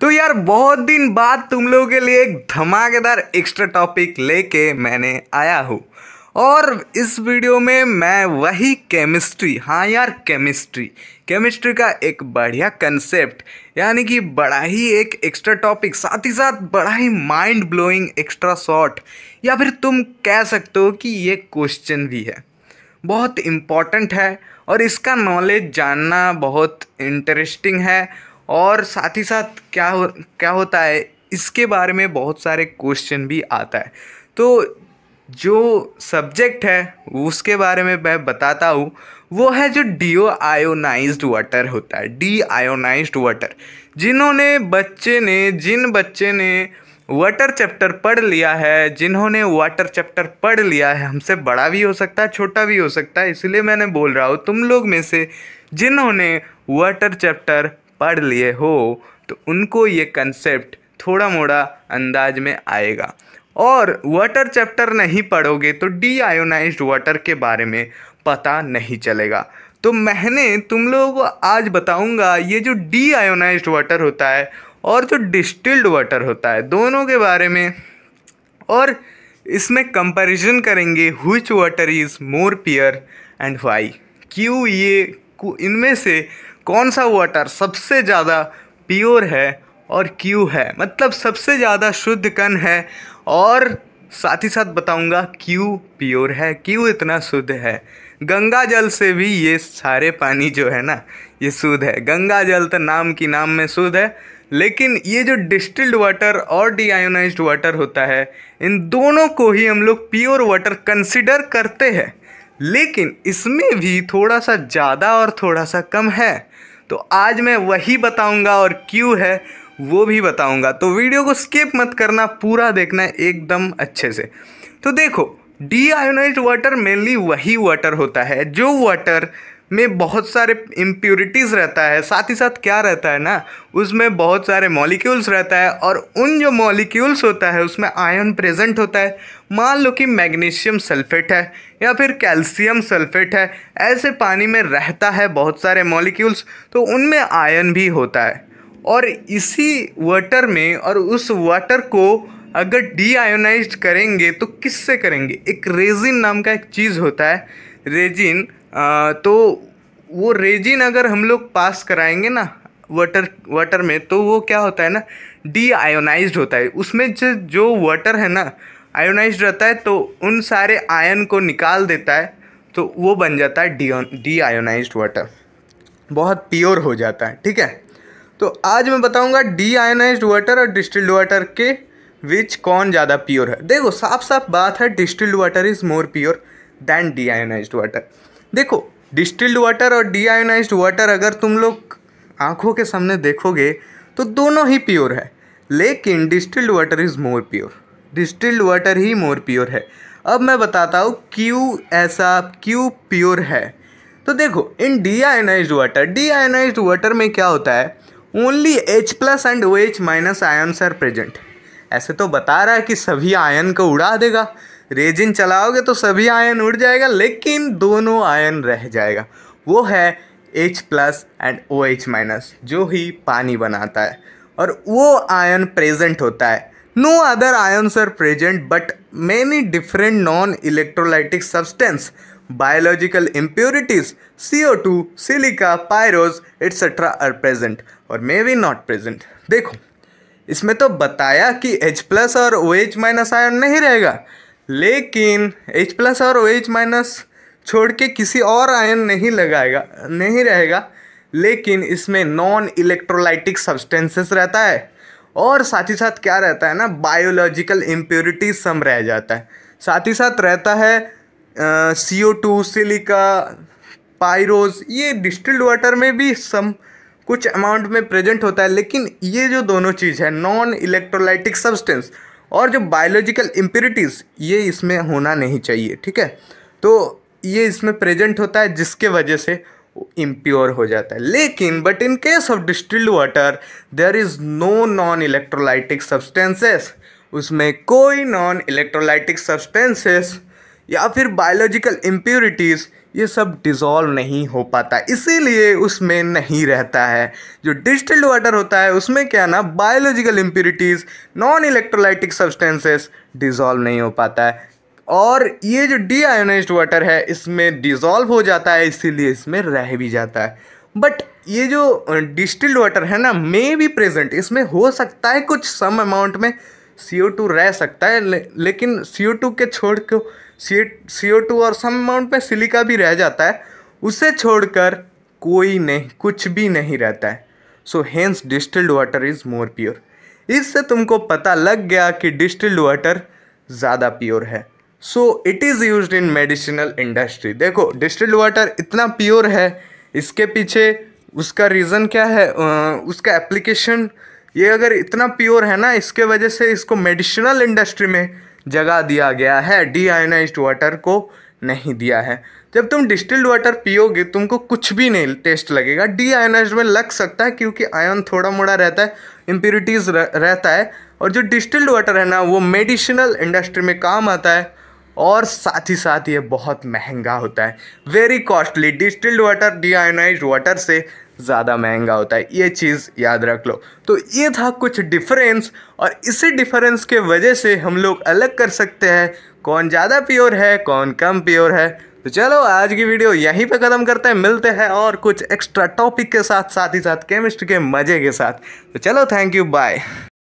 तो यार बहुत दिन बाद तुम लोगों के लिए एक धमाकेदार एक्स्ट्रा टॉपिक लेके मैंने आया हूँ और इस वीडियो में मैं वही केमिस्ट्री हाँ यार केमिस्ट्री केमिस्ट्री का एक बढ़िया कंसेप्ट यानी कि बड़ा ही एक एक्स्ट्रा टॉपिक साथ ही साथ बड़ा ही माइंड ब्लोइंग एक्स्ट्रा शॉट या फिर तुम कह सकते हो कि ये क्वेश्चन भी है बहुत इम्पॉर्टेंट है और इसका नॉलेज जानना बहुत इंटरेस्टिंग है और साथ ही साथ क्या हो क्या होता है इसके बारे में बहुत सारे क्वेश्चन भी आता है तो जो सब्जेक्ट है उसके बारे में मैं बताता हूँ वो है जो डी आयोनाइज्ड वाटर होता है डी आयोनाइज्ड वाटर जिन्होंने बच्चे ने जिन बच्चे ने वाटर चैप्टर पढ़ लिया है जिन्होंने वाटर चैप्टर पढ़ लिया है हमसे बड़ा भी हो सकता है छोटा भी हो सकता है इसलिए मैंने बोल रहा हूँ तुम लोग में से जिन्होंने वाटर चैप्टर पढ़ लिए हो तो उनको ये कंसेप्ट थोड़ा मोड़ा अंदाज में आएगा और वाटर चैप्टर नहीं पढ़ोगे तो डी आयोनाइज वाटर के बारे में पता नहीं चलेगा तो मैंने तुम लोगों को आज बताऊंगा ये जो डी आयोनाइज वाटर होता है और जो डिस्टिल्ड वाटर होता है दोनों के बारे में और इसमें कंपैरिजन करेंगे which water is more pure and why क्यों ये इनमें से कौन सा वाटर सबसे ज़्यादा प्योर है और क्यों है मतलब सबसे ज़्यादा शुद्ध कण है और साथ ही साथ बताऊंगा क्यों प्योर है क्यों इतना शुद्ध है गंगा जल से भी ये सारे पानी जो है ना ये शुद्ध है गंगा जल तो नाम की नाम में शुद्ध है लेकिन ये जो डिस्टिल्ड वाटर और डीआयोनाइज्ड वाटर होता है इन दोनों को ही हम लोग प्योर वाटर कंसिडर करते हैं लेकिन इसमें भी थोड़ा सा ज़्यादा और थोड़ा सा कम है तो आज मैं वही बताऊंगा और क्यों है वो भी बताऊंगा तो वीडियो को स्किप मत करना पूरा देखना एकदम अच्छे से तो देखो डी आयोनाइज वाटर मेनली वही वाटर होता है जो वाटर में बहुत सारे इम्प्योरिटीज़ रहता है साथ ही साथ क्या रहता है ना उसमें बहुत सारे मॉलिक्यूल्स रहता है और उन जो मॉलिक्यूल्स होता है उसमें आयन प्रेजेंट होता है मान लो कि मैग्नीशियम सल्फेट है या फिर कैल्शियम सल्फेट है ऐसे पानी में रहता है बहुत सारे मॉलिक्यूल्स तो उनमें आयन भी होता है और इसी वाटर में और उस वाटर को अगर डीआयोनाइज करेंगे तो किससे करेंगे एक रेजिन नाम का एक चीज़ होता है रेजिन तो वो रेजिन अगर हम लोग पास कराएंगे ना वाटर वाटर में तो वो क्या होता है ना डी आयोनाइज होता है उसमें जो जो वाटर है ना आयोनाइज रहता है तो उन सारे आयन को निकाल देता है तो वो बन जाता है डी डी आयोनाइज वाटर बहुत प्योर हो जाता है ठीक है तो आज मैं बताऊंगा डी आयोनाइज वाटर और डिस्टिल्ड वाटर के विच कौन ज़्यादा प्योर है देखो साफ साफ बात है distilled water is more pure than deionize water देखो डिस्टिल्ड वाटर और डीआयोनाइज वाटर अगर तुम लोग आँखों के सामने देखोगे तो दोनों ही प्योर है लेकिन distilled water is more pure distilled water ही मोर प्योर है अब मैं बताता हूँ क्यों ऐसा क्यों प्योर है तो देखो इन डीआयोनाइज वाटर डीआयोनाइज वाटर में क्या होता है only H plus and O H minus ions are present ऐसे तो बता रहा है कि सभी आयन को उड़ा देगा रेजिन चलाओगे तो सभी आयन उड़ जाएगा लेकिन दोनों आयन रह जाएगा वो है H plus and O H minus जो ही पानी बनाता है और वो आयन प्रेजेंट होता है no other ion are present but many different non electrolytic substance biological impurities C O two silica pyrogens etcetera are present और मे वी नॉट प्रेजेंट देखो इसमें तो बताया कि H प्लस और ओ एच माइनस आयन नहीं रहेगा लेकिन H प्लस और OH एच माइनस छोड़ के किसी और आयन नहीं लगाएगा नहीं रहेगा लेकिन इसमें नॉन इलेक्ट्रोलाइटिक सब्सटेंसेस रहता है और साथ ही साथ क्या रहता है ना बायोलॉजिकल इम्प्योरिटी सम रह जाता है साथ ही साथ रहता है सी ओ टू सिलिका पायरोज ये डिस्टिल्ड वाटर में भी सम कुछ अमाउंट में प्रेजेंट होता है लेकिन ये जो दोनों चीज़ है नॉन इलेक्ट्रोलाइटिक सब्सटेंस और जो बायोलॉजिकल इम्प्योरिटीज़ ये इसमें होना नहीं चाहिए ठीक है तो ये इसमें प्रेजेंट होता है जिसके वजह से इम्प्योर हो जाता है लेकिन but in case of distilled water there is no non electrolytic substances उसमें कोई नॉन इलेक्ट्रोलाइटिक सब्सटेंसेस या फिर बायोलॉजिकल इम्प्योरिटीज़ ये सब डिज़ोल्व नहीं हो पाता इसीलिए उसमें नहीं रहता है जो डिस्टिल्ड वाटर होता है उसमें क्या ना biological impurities non electrolytic substances dissolve नहीं हो पाता है और ये जो डी वाटर है इसमें डिज़ोल्व हो जाता है इसीलिए इसमें रह भी जाता है बट ये जो डिस्टिल्ड वाटर है ना मे भी प्रेजेंट इसमें हो सकता है कुछ सम अमाउंट में सी रह सकता है ले, लेकिन सी के छोड़ के सी ओ टू और सम अमाउंट में सिलिका भी रह जाता है उसे छोड़कर कोई नहीं कुछ भी नहीं रहता है so hence distilled water is more pure इससे तुमको पता लग गया कि डिस्टिल्ड वाटर ज़्यादा प्योर है so it is use in medicinal industry देखो डिस्टिल्ड वाटर इतना प्योर है इसके पीछे उसका रीज़न क्या है उसका एप्लीकेशन ये अगर इतना प्योर है ना इसके वजह से इसको मेडिसिनल इंडस्ट्री में जगह दिया गया है डीआयनाइज्ड वाटर को नहीं दिया है जब तुम डिस्टिल्ड वाटर पियोगे तुमको कुछ भी नहीं टेस्ट लगेगा डीआयनाइज में लग सकता है क्योंकि आयन थोड़ा मोड़ा रहता है इम्प्यूरिटीज़ रहता है और जो डिस्टिल्ड वाटर है ना वो मेडिसिनल इंडस्ट्री में काम आता है और साथ ही साथ ये बहुत महंगा होता है very costly distilled water deionize water से ज़्यादा महंगा होता है ये चीज़ याद रख लो तो ये था कुछ डिफरेंस और इसी डिफरेंस के वजह से हम लोग अलग कर सकते हैं कौन ज़्यादा प्योर है कौन कम प्योर है तो चलो आज की वीडियो यहीं पे ख़त्म करते हैं मिलते हैं और कुछ एक्स्ट्रा टॉपिक के साथ साथ ही साथ केमिस्ट्री के मज़े के साथ तो चलो थैंक यू बाय